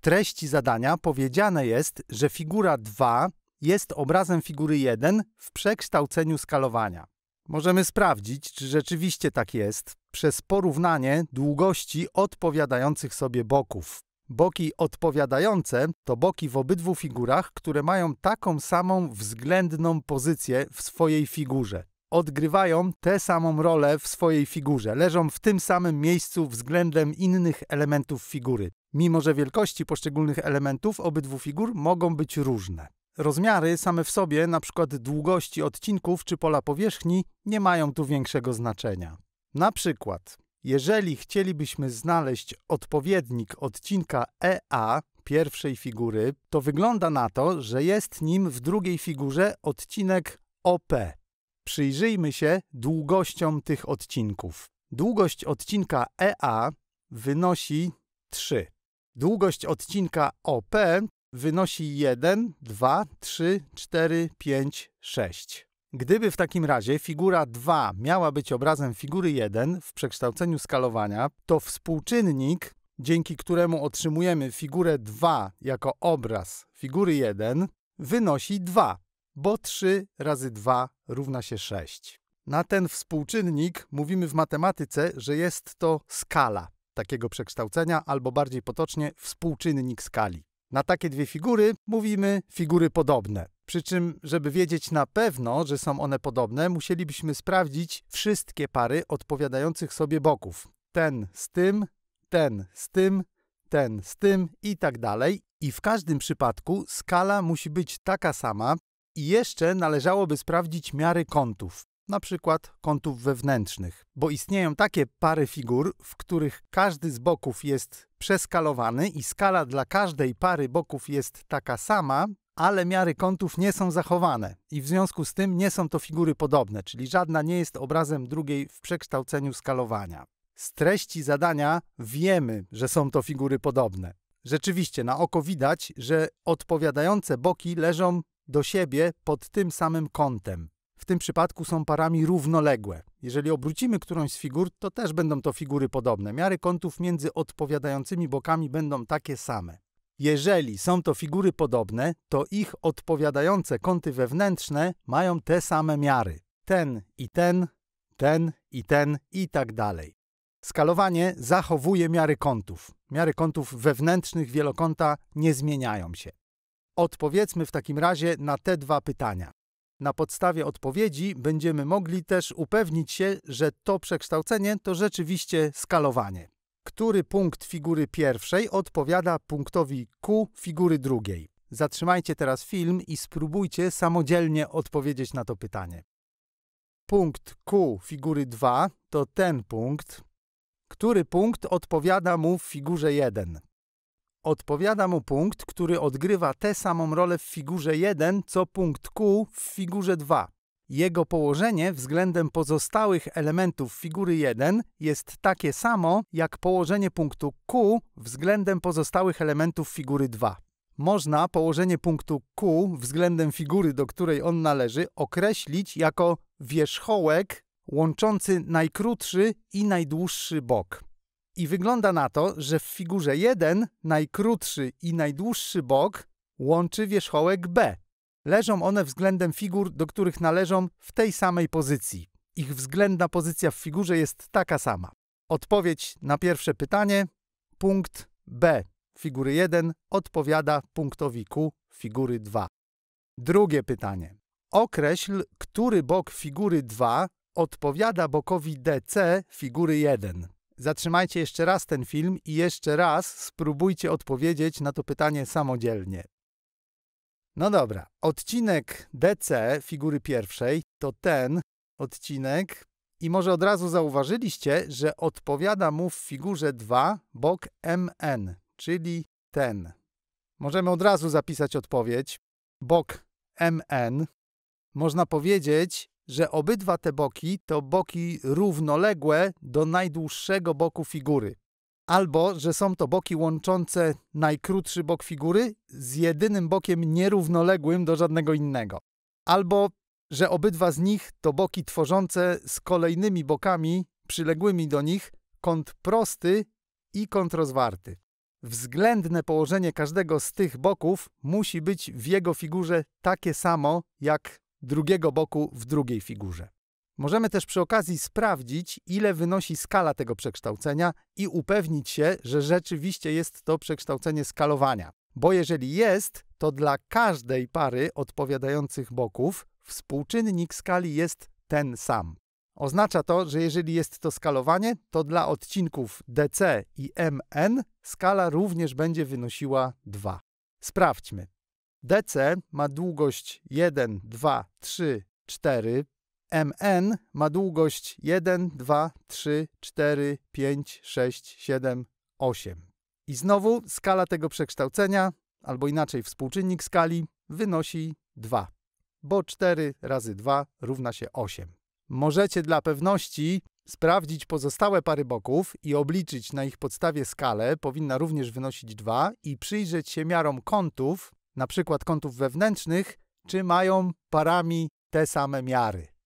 treści zadania powiedziane jest, że figura 2 jest obrazem figury 1 w przekształceniu skalowania. Możemy sprawdzić, czy rzeczywiście tak jest przez porównanie długości odpowiadających sobie boków. Boki odpowiadające to boki w obydwu figurach, które mają taką samą względną pozycję w swojej figurze odgrywają tę samą rolę w swojej figurze, leżą w tym samym miejscu względem innych elementów figury, mimo że wielkości poszczególnych elementów obydwu figur mogą być różne. Rozmiary same w sobie, np. długości odcinków czy pola powierzchni, nie mają tu większego znaczenia. Na przykład, jeżeli chcielibyśmy znaleźć odpowiednik odcinka EA pierwszej figury, to wygląda na to, że jest nim w drugiej figurze odcinek OP przyjrzyjmy się długościom tych odcinków. Długość odcinka EA wynosi 3. Długość odcinka OP wynosi 1, 2, 3, 4, 5, 6. Gdyby w takim razie figura 2 miała być obrazem figury 1 w przekształceniu skalowania, to współczynnik, dzięki któremu otrzymujemy figurę 2 jako obraz figury 1, wynosi 2 bo 3 razy 2 równa się 6. Na ten współczynnik mówimy w matematyce, że jest to skala takiego przekształcenia, albo bardziej potocznie współczynnik skali. Na takie dwie figury mówimy figury podobne. Przy czym, żeby wiedzieć na pewno, że są one podobne, musielibyśmy sprawdzić wszystkie pary odpowiadających sobie boków. Ten z tym, ten z tym, ten z tym i tak dalej. I w każdym przypadku skala musi być taka sama, i jeszcze należałoby sprawdzić miary kątów, na przykład kątów wewnętrznych, bo istnieją takie pary figur, w których każdy z boków jest przeskalowany i skala dla każdej pary boków jest taka sama, ale miary kątów nie są zachowane i w związku z tym nie są to figury podobne, czyli żadna nie jest obrazem drugiej w przekształceniu skalowania. Z treści zadania wiemy, że są to figury podobne. Rzeczywiście, na oko widać, że odpowiadające boki leżą do siebie pod tym samym kątem. W tym przypadku są parami równoległe. Jeżeli obrócimy którąś z figur, to też będą to figury podobne. Miary kątów między odpowiadającymi bokami będą takie same. Jeżeli są to figury podobne, to ich odpowiadające kąty wewnętrzne mają te same miary. Ten i ten, ten i ten i tak dalej. Skalowanie zachowuje miary kątów. Miary kątów wewnętrznych wielokąta nie zmieniają się. Odpowiedzmy w takim razie na te dwa pytania. Na podstawie odpowiedzi będziemy mogli też upewnić się, że to przekształcenie to rzeczywiście skalowanie. Który punkt figury pierwszej odpowiada punktowi Q figury drugiej? Zatrzymajcie teraz film i spróbujcie samodzielnie odpowiedzieć na to pytanie. Punkt Q figury 2 to ten punkt. Który punkt odpowiada mu w figurze 1? Odpowiada mu punkt, który odgrywa tę samą rolę w figurze 1, co punkt Q w figurze 2. Jego położenie względem pozostałych elementów figury 1 jest takie samo jak położenie punktu Q względem pozostałych elementów figury 2. Można położenie punktu Q względem figury, do której on należy, określić jako wierzchołek łączący najkrótszy i najdłuższy bok. I wygląda na to, że w figurze 1 najkrótszy i najdłuższy bok łączy wierzchołek B. Leżą one względem figur, do których należą w tej samej pozycji. Ich względna pozycja w figurze jest taka sama. Odpowiedź na pierwsze pytanie. Punkt B figury 1 odpowiada punktowi Q figury 2. Drugie pytanie. Określ, który bok figury 2 odpowiada bokowi DC figury 1 zatrzymajcie jeszcze raz ten film i jeszcze raz spróbujcie odpowiedzieć na to pytanie samodzielnie. No dobra, odcinek DC figury pierwszej to ten odcinek i może od razu zauważyliście, że odpowiada mu w figurze 2 bok MN, czyli ten. Możemy od razu zapisać odpowiedź. Bok MN. Można powiedzieć, że obydwa te boki to boki równoległe do najdłuższego boku figury, albo że są to boki łączące najkrótszy bok figury z jedynym bokiem nierównoległym do żadnego innego, albo że obydwa z nich to boki tworzące z kolejnymi bokami przyległymi do nich kąt prosty i kąt rozwarty. Względne położenie każdego z tych boków musi być w jego figurze takie samo jak drugiego boku w drugiej figurze. Możemy też przy okazji sprawdzić, ile wynosi skala tego przekształcenia i upewnić się, że rzeczywiście jest to przekształcenie skalowania. Bo jeżeli jest, to dla każdej pary odpowiadających boków współczynnik skali jest ten sam. Oznacza to, że jeżeli jest to skalowanie, to dla odcinków DC i MN skala również będzie wynosiła 2. Sprawdźmy. DC ma długość 1, 2, 3, 4. MN ma długość 1, 2, 3, 4, 5, 6, 7, 8. I znowu skala tego przekształcenia, albo inaczej współczynnik skali, wynosi 2, bo 4 razy 2 równa się 8. Możecie dla pewności sprawdzić pozostałe pary boków i obliczyć na ich podstawie skalę, powinna również wynosić 2, i przyjrzeć się miarom kątów, na przykład kątów wewnętrznych, czy mają parami te same miary.